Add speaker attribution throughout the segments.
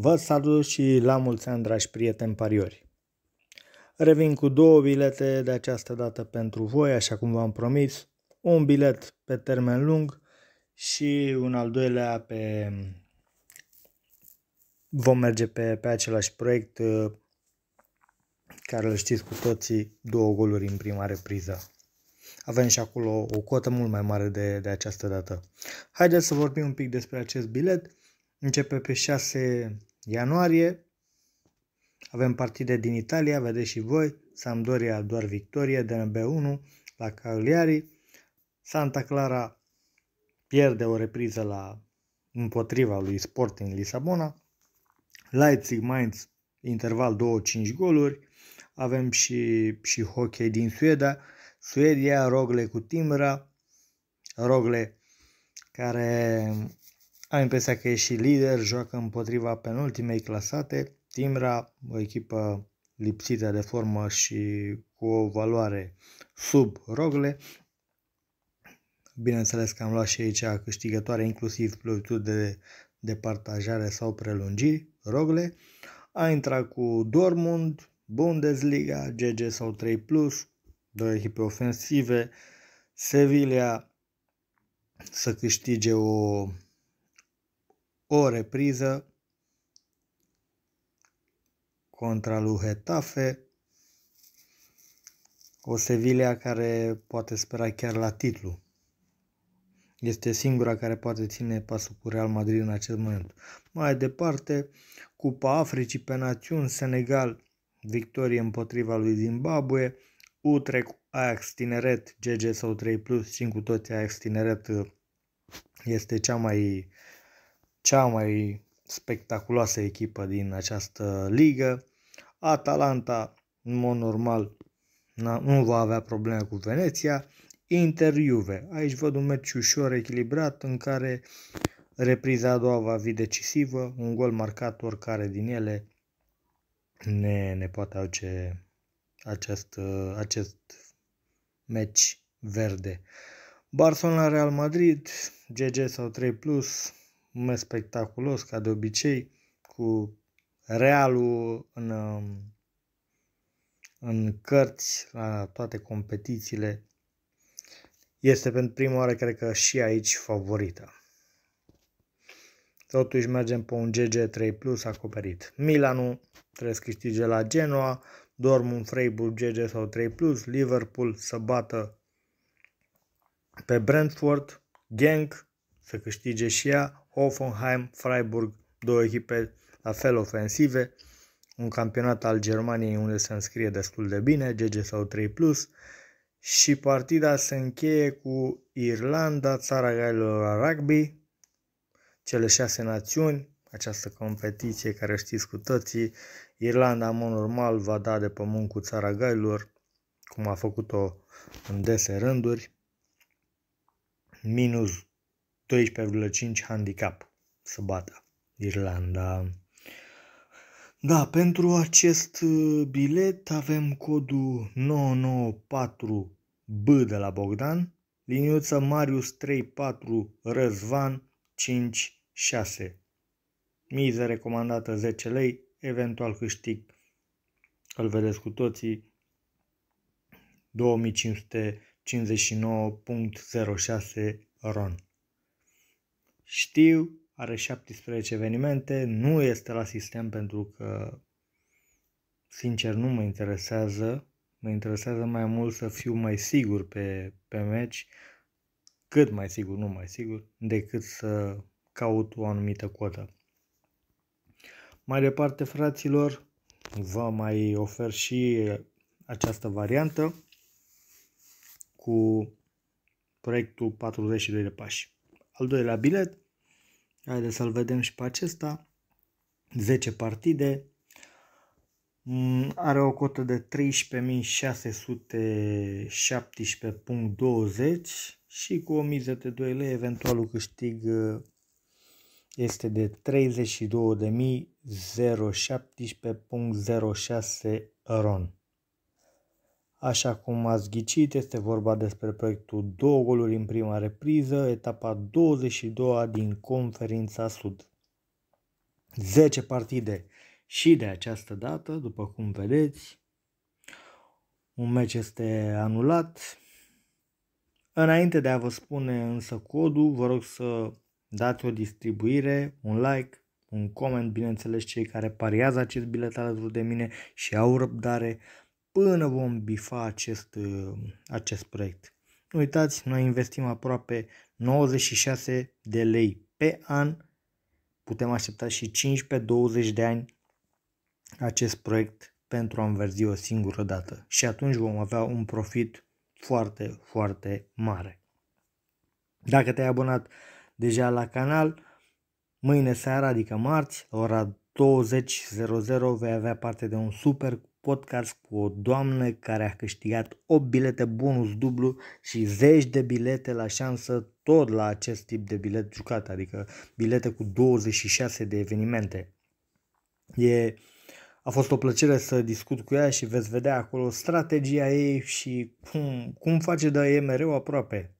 Speaker 1: Vă salut și la mulți ani, dragi prieteni pariori! Revin cu două bilete de această dată pentru voi, așa cum v-am promis. Un bilet pe termen lung și un al doilea pe... Vom merge pe, pe același proiect uh, care îl știți cu toții, două goluri în prima repriză. Avem și acolo o cotă mult mai mare de, de această dată. Haideți să vorbim un pic despre acest bilet. Începe pe 6 ianuarie. Avem partide din Italia, vedeți și voi, Sampdoria doar victorie, DNB1 la Cagliari, Santa Clara pierde o repriză la împotriva lui Sporting Lisabona, Leipzig Mainz interval 2-5 goluri, avem și, și hockey din Sueda, Suedia, Rogle cu Timra, Rogle care am impresia că e și lider, joacă împotriva penultimei clasate, Timra, o echipă lipsită de formă și cu o valoare sub rogle. Bineînțeles că am luat și aici câștigătoare inclusiv lovituri de departajare sau prelungiri, rogle. A intrat cu Dortmund, Bundesliga, GG sau 3+, două echipe ofensive, Sevilla să câștige o o repriză contra lui Hetafe, o Sevilla care poate spera chiar la titlu. Este singura care poate ține pasul cu Real Madrid în acest moment. Mai departe, Cupa Africii pe națiuni, Senegal, victorie împotriva lui Zimbabwe, Utrecht, Ajax Tineret, GG sau 3+, plus, și cu toți Ajax Tineret este cea mai uh, cea mai spectaculoasă echipă din această ligă. Atalanta, în mod normal, nu va avea probleme cu Veneția. Inter Juve. Aici văd un meci ușor echilibrat în care repriza a doua va fi decisivă, un gol marcat oricare din ele ne, ne poate aduce acest, acest meci verde. Barcelona Real Madrid, GG sau 3+, plus, mai spectaculos, ca de obicei, cu realul în, um, în cărți la toate competițiile. Este pentru prima oară, cred că și aici, favorită. Totuși mergem pe un GG3 plus acoperit. Milanul trebuie să câștige la Genoa, Dortmund, Freiburg, GG sau 3 plus, Liverpool să bată pe Brentford, Genk, să câștige și ea, Hoffenheim, Freiburg, două echipe la fel ofensive, un campionat al Germaniei unde se înscrie destul de bine, GG sau 3+, plus, și partida se încheie cu Irlanda, țara galilor la rugby, cele șase națiuni, această competiție care știți cu toții, Irlanda, în mod normal, va da de pământ cu țara galilor, cum a făcut-o în dese rânduri, minus 12,5 handicap să bată Irlanda. Da, pentru acest uh, bilet avem codul 994B de la Bogdan, liniuță Marius 34 Răzvan 56. Miză recomandată 10 lei, eventual câștig. Îl vedeți cu toții. 2559.06 RON. Știu, are 17 evenimente, nu este la sistem pentru că, sincer, nu mă interesează. Mă interesează mai mult să fiu mai sigur pe, pe meci, cât mai sigur, nu mai sigur, decât să caut o anumită cotă. Mai departe, fraților, vă mai ofer și această variantă cu proiectul 42 de pași. Al doilea bilet Haideți să-l vedem și pe acesta. 10 partide. Mm, are o cotă de 13.617.20 și cu o miză de 2 lei eventualul câștig uh, este de 32.017.06 RON. Așa cum ați ghicit, este vorba despre proiectul 2 goluri în prima repriză, etapa 22-a din Conferința Sud. 10 partide și de această dată, după cum vedeți, un meci este anulat. Înainte de a vă spune însă codul, vă rog să dați o distribuire, un like, un coment, bineînțeles cei care pariază acest bilet alături de mine și au răbdare până vom bifa acest, uh, acest proiect. Nu uitați, noi investim aproape 96 de lei pe an. Putem aștepta și 15 20 de ani acest proiect pentru a înverzi o singură dată și atunci vom avea un profit foarte, foarte mare. Dacă te-ai abonat deja la canal, mâine seara, adică marți, ora 20.00 vei avea parte de un super podcast cu o doamnă care a câștigat 8 bilete bonus dublu și 10 de bilete la șansă tot la acest tip de bilet jucat, adică bilete cu 26 de evenimente. E, a fost o plăcere să discut cu ea și veți vedea acolo strategia ei și cum, cum face, de e mereu aproape.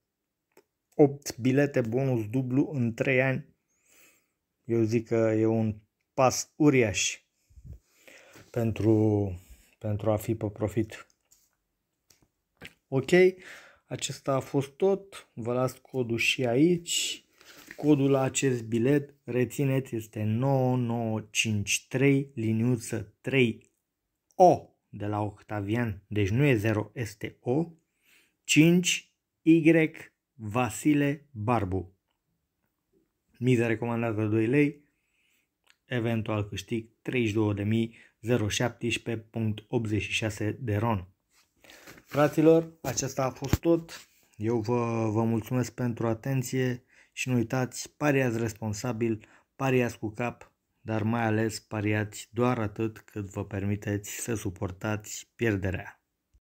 Speaker 1: 8 bilete bonus dublu în 3 ani. Eu zic că e un pas uriaș pentru pentru a fi pe profit. Ok, acesta a fost tot. Vă las codul și aici. Codul la acest bilet, rețineți, este 9953 liniuță 3 O de la Octavian, deci nu e 0, este O, 5 Y Vasile Barbu. Miza recomandată 2 lei, eventual câștig 32.000 017.86 de RON. Fraților, acesta a fost tot. Eu vă, vă mulțumesc pentru atenție și nu uitați, pariați responsabil, pariați cu cap, dar mai ales pariați doar atât cât vă permiteți să suportați pierderea.